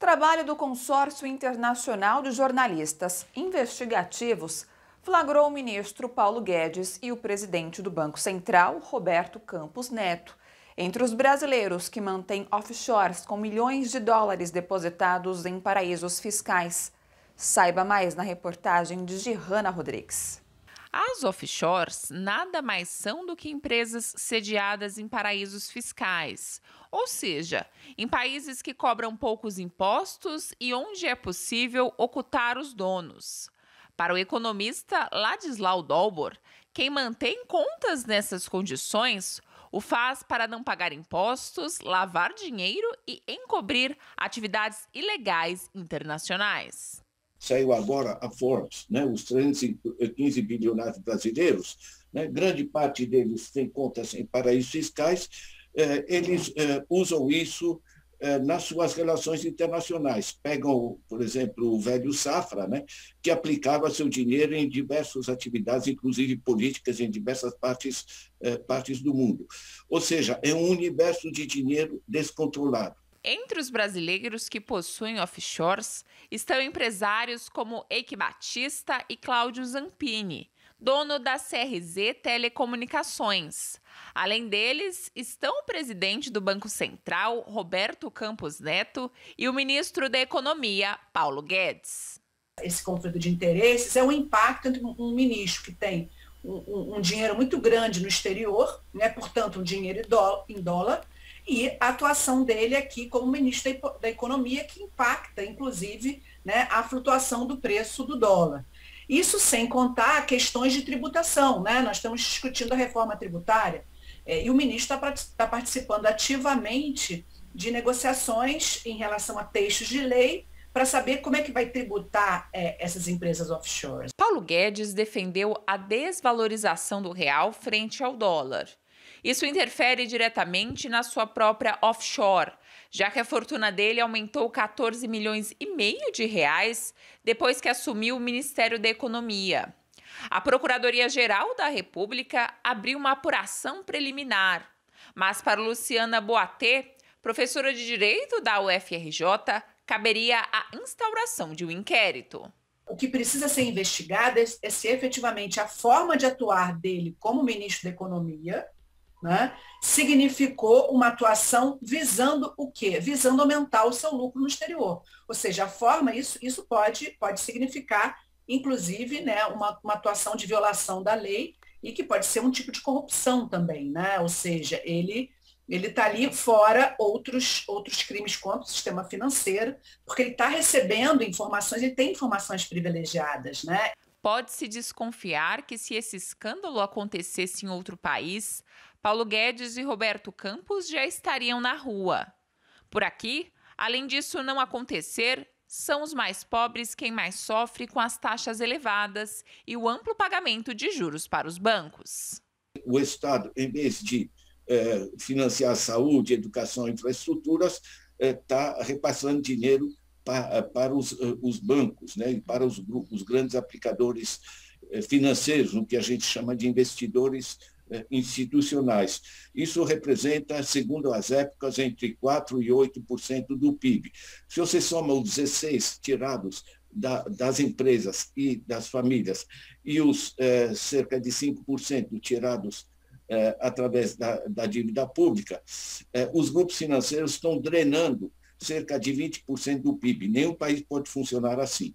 Trabalho do Consórcio Internacional de Jornalistas Investigativos flagrou o ministro Paulo Guedes e o presidente do Banco Central, Roberto Campos Neto. Entre os brasileiros que mantêm offshores com milhões de dólares depositados em paraísos fiscais. Saiba mais na reportagem de Gihana Rodrigues. As offshores nada mais são do que empresas sediadas em paraísos fiscais, ou seja, em países que cobram poucos impostos e onde é possível ocultar os donos. Para o economista Ladislau Dolbor, quem mantém contas nessas condições o faz para não pagar impostos, lavar dinheiro e encobrir atividades ilegais internacionais saiu agora a Forbes, né, os 315 bilionários brasileiros, né, grande parte deles tem contas em paraísos fiscais, eh, eles eh, usam isso eh, nas suas relações internacionais. Pegam, por exemplo, o velho Safra, né, que aplicava seu dinheiro em diversas atividades, inclusive políticas, em diversas partes, partes do mundo. Ou seja, é um universo de dinheiro descontrolado. Entre os brasileiros que possuem offshores estão empresários como Eike Batista e Cláudio Zampini, dono da CRZ Telecomunicações. Além deles, estão o presidente do Banco Central, Roberto Campos Neto, e o ministro da Economia, Paulo Guedes. Esse conflito de interesses é um impacto entre um ministro que tem um, um dinheiro muito grande no exterior, né, portanto, um dinheiro em dólar e a atuação dele aqui como ministro da Economia, que impacta, inclusive, né, a flutuação do preço do dólar. Isso sem contar questões de tributação, né? Nós estamos discutindo a reforma tributária é, e o ministro está tá participando ativamente de negociações em relação a textos de lei para saber como é que vai tributar é, essas empresas offshore. Paulo Guedes defendeu a desvalorização do real frente ao dólar. Isso interfere diretamente na sua própria offshore, já que a fortuna dele aumentou 14 milhões e meio de reais depois que assumiu o Ministério da Economia. A Procuradoria-Geral da República abriu uma apuração preliminar, mas para Luciana Boatê, professora de Direito da UFRJ, caberia a instauração de um inquérito. O que precisa ser investigado é, é se efetivamente a forma de atuar dele como ministro da Economia né, significou uma atuação visando o quê? Visando aumentar o seu lucro no exterior. Ou seja, a forma, isso, isso pode, pode significar, inclusive, né, uma, uma atuação de violação da lei e que pode ser um tipo de corrupção também, né? Ou seja, ele ele está ali fora outros, outros crimes contra o sistema financeiro, porque ele está recebendo informações, ele tem informações privilegiadas, né? Pode-se desconfiar que se esse escândalo acontecesse em outro país, Paulo Guedes e Roberto Campos já estariam na rua. Por aqui, além disso não acontecer, são os mais pobres quem mais sofre com as taxas elevadas e o amplo pagamento de juros para os bancos. O Estado, em vez de eh, financiar saúde, educação, infraestruturas, está eh, repassando dinheiro eh, para os, os, bancos, né, para os, os grandes aplicadores financeiros, o que a gente chama de investidores institucionais. Isso representa, segundo as épocas, entre 4% e 8% do PIB. Se você soma os 16 tirados da, das empresas e das famílias e os eh, cerca de 5% tirados eh, através da, da, dívida pública, eh, os grupos financeiros estão drenando cerca de 20% do PIB. Nenhum país pode funcionar assim.